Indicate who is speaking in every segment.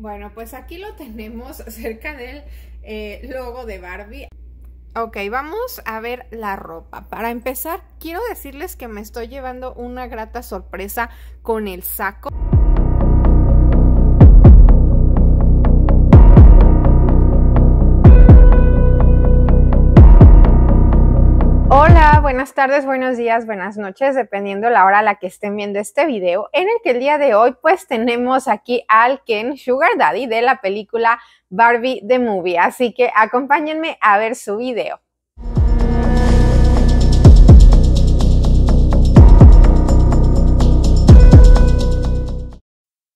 Speaker 1: Bueno, pues aquí lo tenemos cerca del eh, logo de Barbie. Ok, vamos a ver la ropa. Para empezar, quiero decirles que me estoy llevando una grata sorpresa con el saco. Hola, buenas tardes, buenos días, buenas noches, dependiendo la hora a la que estén viendo este video, en el que el día de hoy pues tenemos aquí al Ken Sugar Daddy de la película Barbie the Movie, así que acompáñenme a ver su video.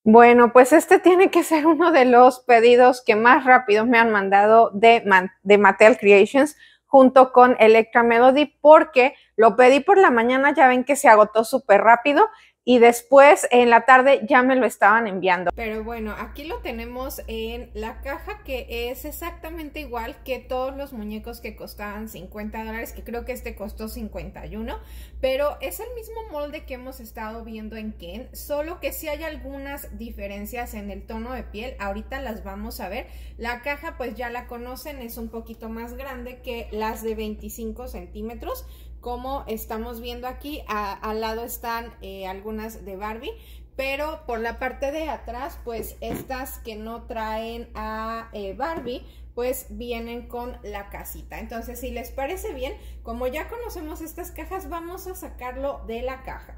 Speaker 1: Bueno, pues este tiene que ser uno de los pedidos que más rápido me han mandado de, Mattel Creations junto con Electra Melody porque lo pedí por la mañana, ya ven que se agotó súper rápido, y después en la tarde ya me lo estaban enviando. Pero bueno, aquí lo tenemos en la caja que es exactamente igual que todos los muñecos que costaban 50 dólares, que creo que este costó 51, pero es el mismo molde que hemos estado viendo en Ken, solo que sí hay algunas diferencias en el tono de piel, ahorita las vamos a ver. La caja pues ya la conocen, es un poquito más grande que las de 25 centímetros, como estamos viendo aquí, al lado están eh, algunas de Barbie, pero por la parte de atrás, pues estas que no traen a eh, Barbie, pues vienen con la casita. Entonces, si les parece bien, como ya conocemos estas cajas, vamos a sacarlo de la caja.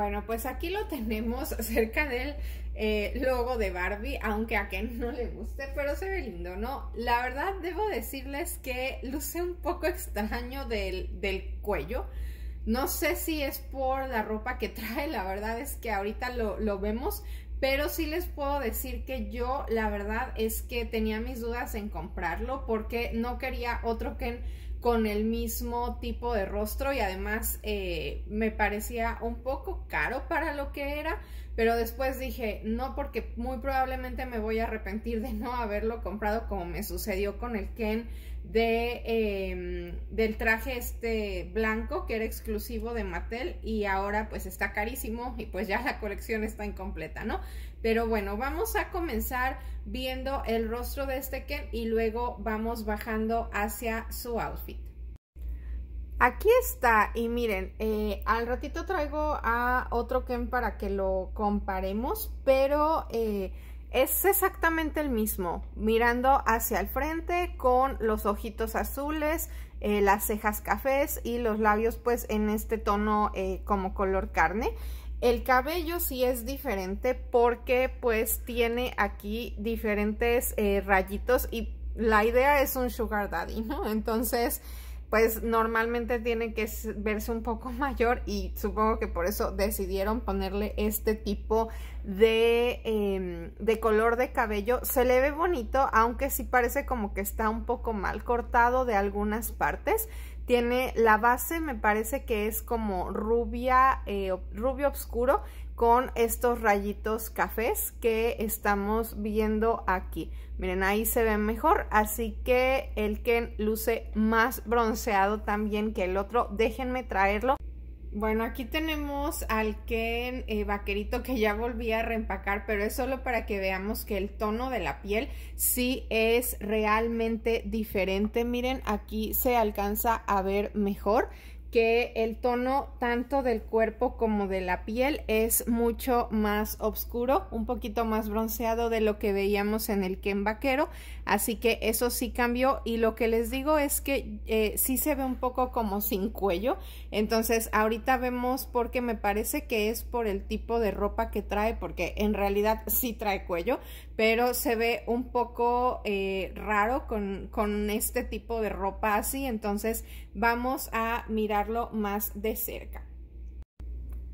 Speaker 1: Bueno, pues aquí lo tenemos cerca del eh, logo de Barbie, aunque a Ken no le guste, pero se ve lindo, ¿no? La verdad, debo decirles que luce un poco extraño del, cuello. No sé si es por la ropa que trae, la verdad es que ahorita lo, lo vemos, pero sí les puedo decir que yo, la verdad es que tenía mis dudas en comprarlo porque no quería otro Ken con el mismo tipo de rostro y además eh, me parecía un poco caro para lo que era, pero después dije, no, porque muy probablemente me voy a arrepentir de no haberlo comprado como me sucedió con el Ken de, em, del traje este blanco que era exclusivo de Mattel y ahora pues está carísimo y pues ya la colección está incompleta, ¿no? Pero bueno, vamos a comenzar viendo el rostro de este Ken y luego vamos bajando hacia su outfit. Aquí está, y miren, eh, al ratito traigo a otro Ken para que lo comparemos, pero eh, es exactamente el mismo, mirando hacia el frente con los ojitos azules, eh, las cejas cafés y los labios pues en este tono como color carne. El cabello sí es diferente porque pues tiene aquí diferentes rayitos y la idea es un sugar daddy, ¿no? Entonces pues normalmente tiene que verse un poco mayor y supongo que por eso decidieron ponerle este tipo de, em, de, color de cabello. Se le ve bonito, aunque sí parece como que está un poco mal cortado de algunas partes. Tiene la base, me parece que es como rubia, eh, rubio oscuro con estos rayitos cafés que estamos viendo aquí. Miren, ahí se ve mejor, así que el que luce más bronceado también que el otro, déjenme traerlo. Bueno, aquí tenemos al Ken eh, vaquerito que ya volví a reempacar, pero es solo para que veamos que el tono de la piel sí es realmente diferente. Miren, aquí se alcanza a ver mejor que el tono tanto del cuerpo como de la piel es mucho más oscuro, un poquito más bronceado de lo que veíamos en el Ken Vaquero, así que eso sí cambió y lo que les digo es que eh, sí se ve un poco como sin cuello, entonces ahorita vemos porque me parece que es por el tipo de ropa que trae, porque en realidad sí trae cuello, pero se ve un poco eh, raro con este tipo de ropa así, entonces vamos a mirar más de cerca.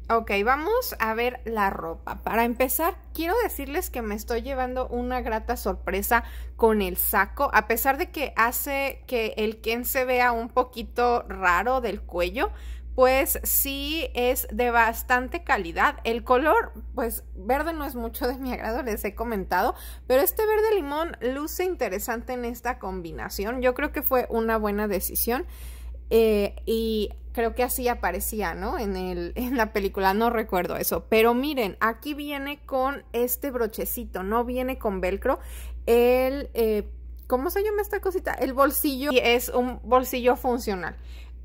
Speaker 1: Ok, vamos a ver la ropa. Para empezar, quiero decirles que me estoy llevando una grata sorpresa con el saco, a pesar de que hace que el Ken se vea un poquito raro del cuello, pues sí es de bastante calidad. El color, pues verde no es mucho de mi agrado, les he comentado, pero este verde limón luce interesante en esta combinación. Yo creo que fue una buena decisión. Eh, y creo que así aparecía, ¿no? En, el, en la película, no recuerdo eso. Pero miren, aquí viene con este brochecito, no viene con velcro. El, eh, ¿cómo se llama esta cosita? El bolsillo y es un bolsillo funcional.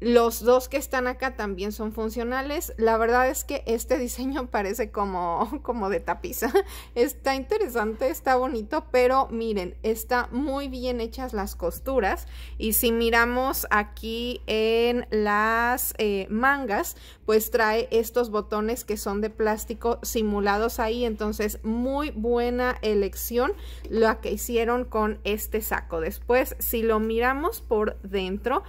Speaker 1: Los dos que están acá también son funcionales. La verdad es que este diseño parece como, como de tapiza. Está interesante, está bonito, pero miren, está muy bien hechas las costuras. Y si miramos aquí en las eh, mangas, pues trae estos botones que son de plástico simulados ahí. Entonces, muy buena elección la que hicieron con este saco. Después, si lo miramos por dentro,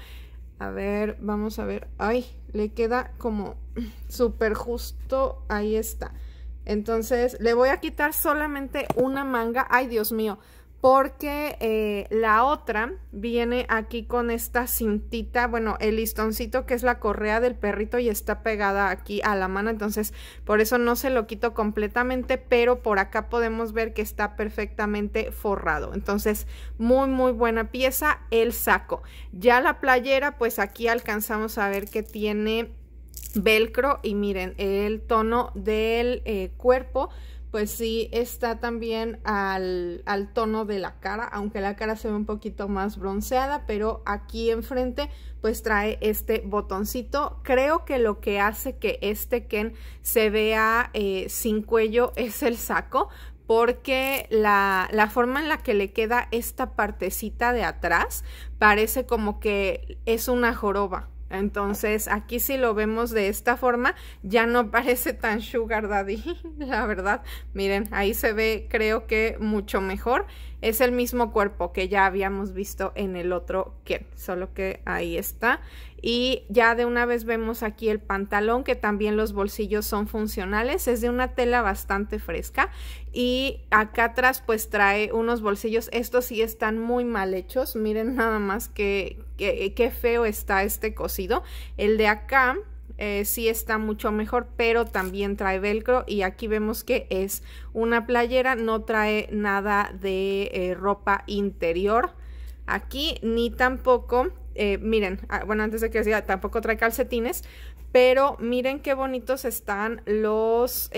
Speaker 1: a ver, vamos a ver. Ay, le queda como súper justo. Ahí está. Entonces, le voy a quitar solamente una manga. Ay, Dios mío porque eh, la otra viene aquí con esta cintita, bueno, el listoncito que es la correa del perrito y está pegada aquí a la mano, entonces por eso no se lo quito completamente, pero por acá podemos ver que está perfectamente forrado, entonces muy muy buena pieza el saco. Ya la playera, pues aquí alcanzamos a ver que tiene velcro y miren el tono del eh, cuerpo, pues sí está también al, tono de la cara, aunque la cara se ve un poquito más bronceada, pero aquí enfrente pues trae este botoncito. Creo que lo que hace que este Ken se vea eh, sin cuello es el saco, porque la, forma en la que le queda esta partecita de atrás parece como que es una joroba. Entonces aquí si lo vemos de esta forma ya no parece tan sugar daddy, la verdad. Miren, ahí se ve creo que mucho mejor es el mismo cuerpo que ya habíamos visto en el otro que solo que ahí está. Y ya de una vez vemos aquí el pantalón, que también los bolsillos son funcionales, es de una tela bastante fresca. Y acá atrás pues trae unos bolsillos, estos sí están muy mal hechos, miren nada más que, qué feo está este cosido. El de acá eh, sí está mucho mejor, pero también trae velcro y aquí vemos que es una playera, no trae nada de eh, ropa interior aquí, ni tampoco, eh, miren, ah, bueno, antes de que decía, tampoco trae calcetines, pero miren qué bonitos están los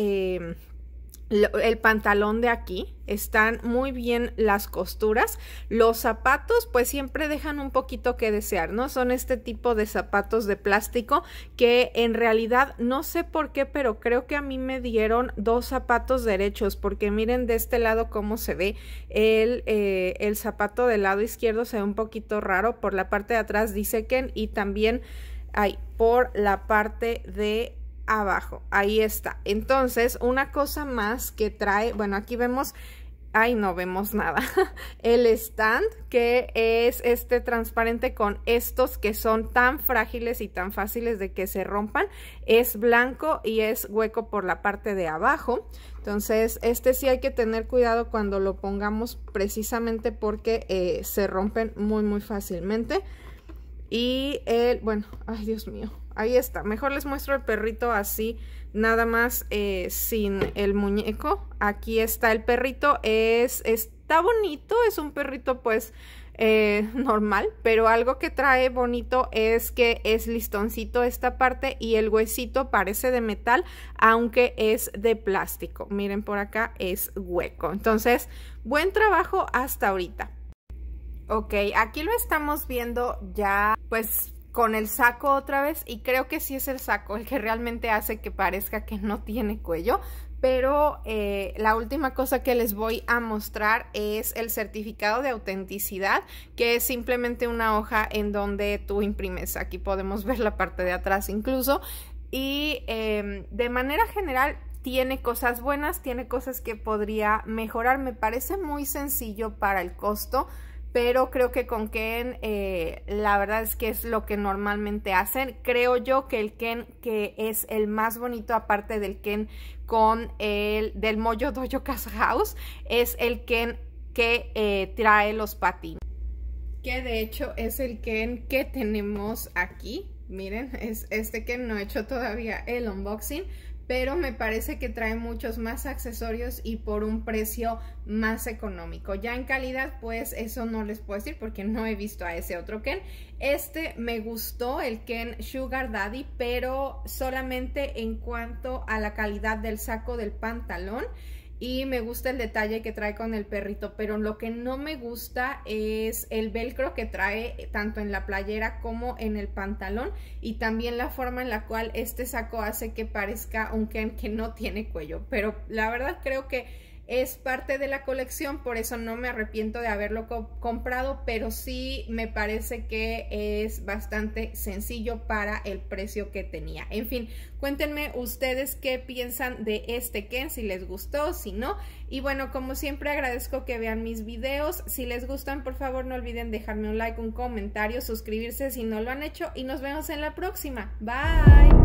Speaker 1: el pantalón de aquí, están muy bien las costuras. Los zapatos pues siempre dejan un poquito que desear, ¿no? Son este tipo de zapatos de plástico que en realidad no sé por qué, pero creo que a mí me dieron dos zapatos derechos porque miren de este lado cómo se ve. El, eh, el zapato del lado izquierdo se ve un poquito raro. Por la parte de atrás dice Ken y también hay por la parte de abajo. Ahí está. Entonces, una cosa más que trae, bueno, aquí vemos, ay, no vemos nada. El stand, que es este transparente con estos que son tan frágiles y tan fáciles de que se rompan, es blanco y es hueco por la parte de abajo. Entonces, este sí hay que tener cuidado cuando lo pongamos precisamente porque eh, se rompen muy, muy fácilmente. Y el, bueno, ay Dios mío, ahí está. Mejor les muestro el perrito así, nada más eh, sin el muñeco. Aquí está el perrito, es, está bonito, es un perrito pues eh, normal, pero algo que trae bonito es que es listoncito esta parte y el huesito parece de metal, aunque es de plástico. Miren por acá, es hueco. Entonces, buen trabajo hasta ahorita. Ok, aquí lo estamos viendo ya pues con el saco otra vez y creo que sí es el saco el que realmente hace que parezca que no tiene cuello. Pero eh, la última cosa que les voy a mostrar es el certificado de autenticidad, que es simplemente una hoja en donde tú imprimes. Aquí podemos ver la parte de atrás incluso. Y em, de manera general, tiene cosas buenas, tiene cosas que podría mejorar. Me parece muy sencillo para el costo pero creo que con Ken eh, la verdad es que es lo que normalmente hacen. Creo yo que el Ken que es el más bonito aparte del Ken con el del Moyo Dojo Casa House es el Ken que eh, trae los patines. Que de hecho es el Ken que tenemos aquí. Miren, es este Ken no he hecho todavía el unboxing, pero me parece que trae muchos más accesorios y por un precio más económico. Ya en calidad, pues eso no les puedo decir porque no he visto a ese otro Ken. Este me gustó, el Ken Sugar Daddy, pero solamente en cuanto a la calidad del saco del pantalón y me gusta el detalle que trae con el perrito, pero lo que no me gusta es el velcro que trae tanto en la playera como en el pantalón y también la forma en la cual este saco hace que parezca un Ken que no tiene cuello, pero la verdad creo que es parte de la colección, por eso no me arrepiento de haberlo comprado, pero sí me parece que es bastante sencillo para el precio que tenía. En fin, cuéntenme ustedes qué piensan de este Ken, si les gustó, si no. Y bueno, como siempre agradezco que vean mis videos. Si les gustan, por favor no olviden dejarme un like, un comentario, suscribirse si no lo han hecho y nos vemos en la próxima. Bye.